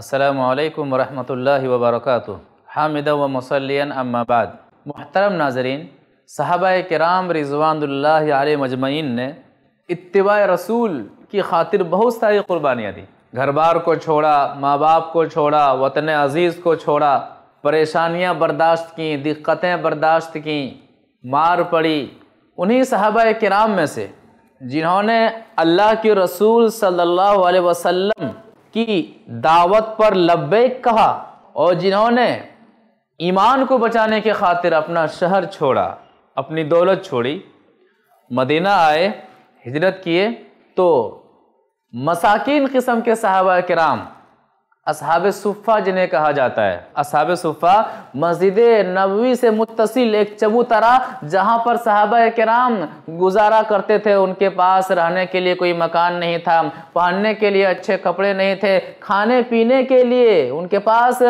السلام علیکم ورحمۃ اللہ وبرکاتہ حامد و مسلین اما بعد محترم ناظرین صحابہ کرام رضوان اللہ علیہ مجمعین نے اتباع رسول کی خاطر بہت ساری قربانیاں دیں گھر بار کو چھوڑا ماں باپ کو چھوڑا وطن عزیز کو چھوڑا پریشانیاں برداشت کیں دقتیں برداشت کیں مار پڑی انہی صحابہ کرام میں سے جنہوں نے اللہ کے رسول صلی اللہ علیہ وسلم کی دعوت پر لبیک کہا اور جنہوں نے ایمان کو بچانے کے خاطر اپنا شہر چھوڑا اپنی دولت چھوڑی مدینہ آئے ہجرت کیے تو مساکین قسم کے صحابہ کرام اصحاب صفہ جنہیں کہا جاتا ہے اصحاب صفہ مسجد نبوی سے متصل ایک چبو جہاں پر صحابہ کرام گزارا کرتے تھے ان کے پاس رہنے کے لیے کوئی مکان نہیں تھا پہننے کے لیے اچھے کپڑے نہیں تھے کھانے پینے کے لیے ان کے پاس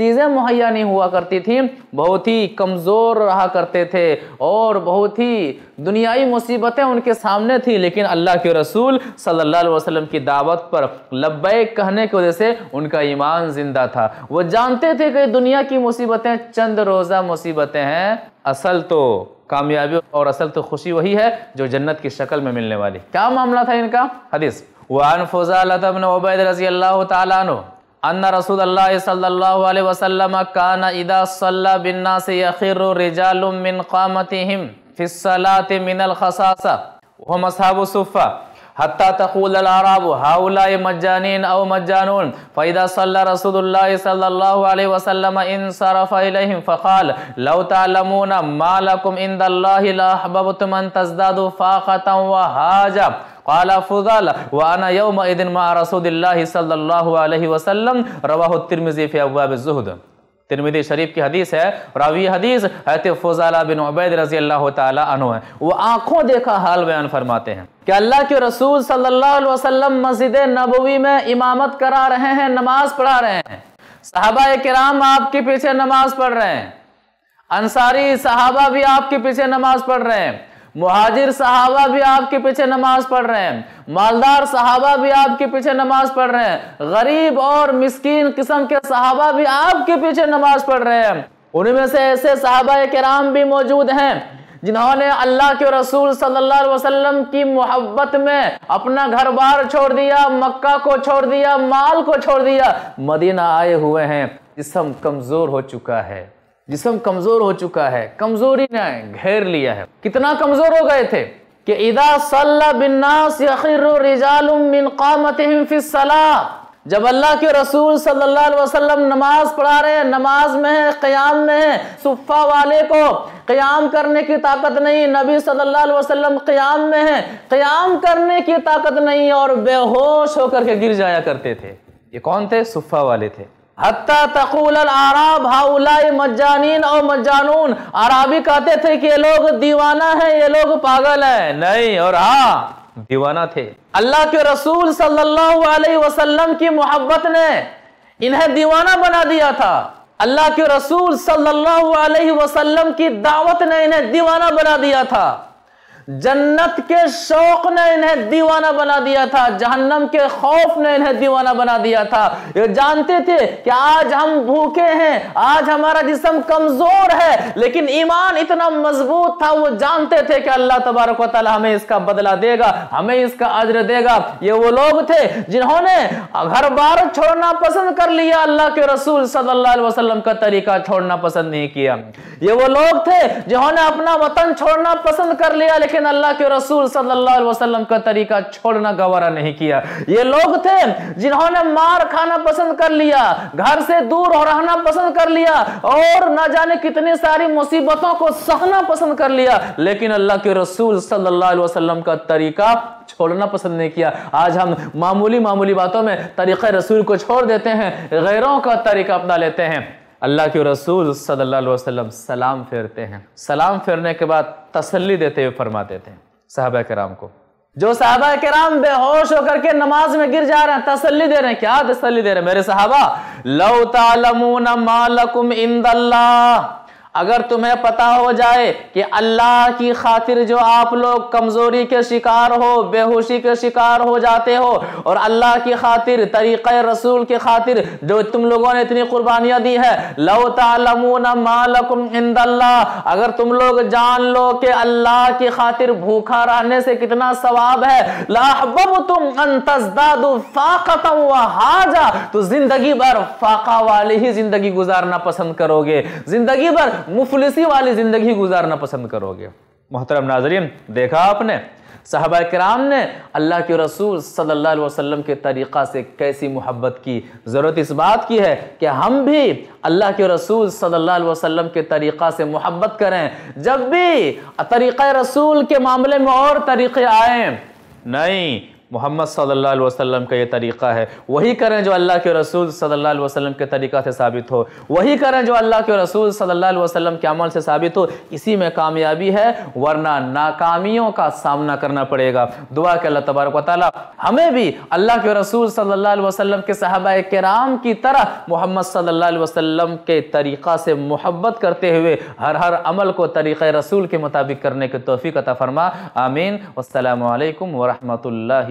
چیزیں مہیا نہیں ہوا کرتی تھیں بہت ہی کمزور رہا کرتے تھے اور بہت ہی دنیائی مصیبتیں ان کے سامنے تھیں لیکن اللہ کے رسول صلی اللہ علیہ وسلم کی دعوت پر لبیک کہنے کی وجہ سے ان کا ایمان زندہ تھا وہ جانتے تھے کہ دنیا کی مصیبتیں چند روزہ مصیبتیں ہیں اصل تو کامیابی اور اصل تو خوشی وہی ہے جو جنت کی شکل میں ملنے والی کیا معاملہ تھا ان کا حدیث رضی اللہ تعالیٰ ان رسول اللہ صلی اللہ علیہ وسلم کان اذا صلى بالناس يخر رجال من قامتهم في الصلاة من الخصاصة وهم اصحاب الصفة حتى تقول العرب هؤلاء مجانين أو مجانون فإذا صلى رسول الله صلى الله عليه وسلم انصرف إليهم فقال لو تعلمون ما لكم عند الله لأحببتم أن تزدادوا فاقة وهاجة قال فضل وأنا يومئذ مع رسول الله صلى الله عليه وسلم رواه الترمذي في أبواب الزهد ترمیدی شریف کی حدیث ہے راوی حدیث حیث فوزالہ بن عبید رضی اللہ تعالیٰ عنہ ہے وہ آنکھوں دیکھا حال بیان فرماتے ہیں کہ اللہ کی رسول صلی اللہ علیہ وسلم مسجد نبوی میں امامت کرا رہے ہیں نماز پڑھا رہے ہیں صحابہ اکرام آپ کی پیچھے نماز پڑھ رہے ہیں انساری صحابہ بھی آپ کی پیچھے نماز پڑھ رہے ہیں مہاجر صحابہ بھی آپ کے پیچھے نماز پڑھ رہے ہیں مالدار صحابہ بھی آپ کے پیچھے نماز پڑھ رہے ہیں غریب اور مسکین قسم کے کے صحابہ بھی آپ پیچھے نماز پڑھ رہے ہیں ان میں سے ایسے صحابہ کرام بھی موجود ہیں جنہوں نے اللہ کے رسول صلی اللہ علیہ وسلم کی محبت میں اپنا گھر بار چھوڑ دیا مکہ کو چھوڑ دیا مال کو چھوڑ دیا مدینہ آئے ہوئے ہیں جسم کمزور ہو چکا ہے جسم کمزور ہو چکا ہے کمزوری نے گھیر لیا ہے کتنا کمزور ہو گئے تھے کہ اذا صلی بالناس یخر رجال من قامتهم فی الصلاة جب اللہ کے رسول صلی اللہ علیہ وسلم نماز پڑھا رہے ہیں نماز میں ہیں قیام میں ہیں صفہ والے کو قیام کرنے کی طاقت نہیں نبی صلی اللہ علیہ وسلم قیام میں ہیں قیام کرنے کی طاقت نہیں اور بے ہوش ہو کر کے گر جایا کرتے تھے یہ کون تھے صفہ والے تھے حتیٰ تقول العراب ہاولائی مجانین او مجانون عرابی کہتے تھے کہ یہ لوگ دیوانہ ہیں یہ لوگ پاگل ہیں نہیں اور ہاں دیوانہ تھے اللہ کے رسول صلی اللہ علیہ وسلم کی محبت نے انہیں دیوانہ بنا دیا تھا اللہ کے رسول صلی اللہ علیہ وسلم کی دعوت نے انہیں دیوانہ بنا دیا تھا جنت کے شوق نے انہیں دیوانہ بنا دیا تھا جہنم کے خوف نے انہیں دیوانہ بنا دیا تھا یہ جانتے تھے کہ آج ہم بھوکے ہیں آج ہمارا جسم کمزور ہے لیکن ایمان اتنا مضبوط تھا وہ جانتے تھے کہ اللہ تبارک و تعالی ہمیں اس کا بدلہ دے گا ہمیں اس کا عجر دے گا یہ وہ لوگ تھے جنہوں نے گھر بار چھوڑنا پسند کر لیا اللہ کے رسول صلی اللہ علیہ وسلم کا طریقہ چھوڑنا پسند نہیں کیا یہ وہ لوگ تھے جنہوں نے اپنا وطن چھوڑنا پسند کر لیا لیکن لیکن اللہ کے رسول صلی اللہ علیہ وسلم کا طریقہ چھوڑنا گوارہ نہیں کیا یہ لوگ تھے جنہوں نے مار کھانا پسند کر لیا گھر سے دور رہنا پسند کر لیا اور نہ جانے کتنے ساری مصیبتوں کو سہنا پسند کر لیا لیکن اللہ کے رسول صلی اللہ علیہ وسلم کا طریقہ چھوڑنا پسند نہیں کیا آج ہم معمولی معمولی باتوں میں طریقہ رسول کو چھوڑ دیتے ہیں غیروں کا طریقہ اپنا لیتے ہیں اللہ کی رسول صلی اللہ علیہ وسلم سلام پھیرتے ہیں سلام پھیرنے کے بعد تسلی دیتے ہوئے فرما دیتے ہیں صحابہ کرام کو جو صحابہ کرام بے ہوش ہو کر کے نماز میں گر جا رہے ہیں تسلی دے رہے ہیں کیا تسلی دے رہے ہیں میرے صحابہ لو اللہ اگر تمہیں پتا ہو جائے کہ اللہ کی خاطر جو آپ لوگ کمزوری کے شکار ہو بے ہوشی کے شکار ہو جاتے ہو اور اللہ کی خاطر طریقہ رسول کی خاطر جو تم لوگوں نے اتنی قربانیاں دی ہے لو تعلمون ما لکم اند اللہ اگر تم لوگ جان لو کہ اللہ کی خاطر بھوکھا رہنے سے کتنا ثواب ہے تو زندگی بھر فاقہ والی ہی زندگی گزارنا پسند کرو گے زندگی بھر مفلسی والی زندگی گزارنا پسند کرو گے محترم ناظرین دیکھا آپ نے صحابہ اکرام نے اللہ کی رسول صلی اللہ علیہ وسلم کے طریقہ سے کیسی محبت کی ضرورت اس بات کی ہے کہ ہم بھی اللہ کی رسول صلی اللہ علیہ وسلم کے طریقہ سے محبت کریں جب بھی طریقہ رسول کے معاملے میں اور طریقے آئیں نہیں محمد صلی اللہ علیہ وسلم کا یہ طریقہ ہے وہی کریں جو اللہ کے رسول صلی اللہ علیہ وسلم کے طریقہ سے ثابت ہو وہی کریں جو اللہ کے رسول صلی اللہ علیہ وسلم کے عمل سے ثابت ہو اسی میں کامیابی ہے ورنہ ناکامیوں کا سامنا کرنا پڑے گا دعا کہ اللہ تبارک و تعالی ہمیں بھی اللہ کے رسول صلی اللہ علیہ وسلم کے صحابہ کرام کی طرح محمد صلی اللہ علیہ وسلم کے طریقہ سے محبت کرتے ہوئے ہر ہر عمل کو طریقہ رسول کے مطابق کرنے کے عطا فرما آمین والسلام علیکم ورحمۃ اللہ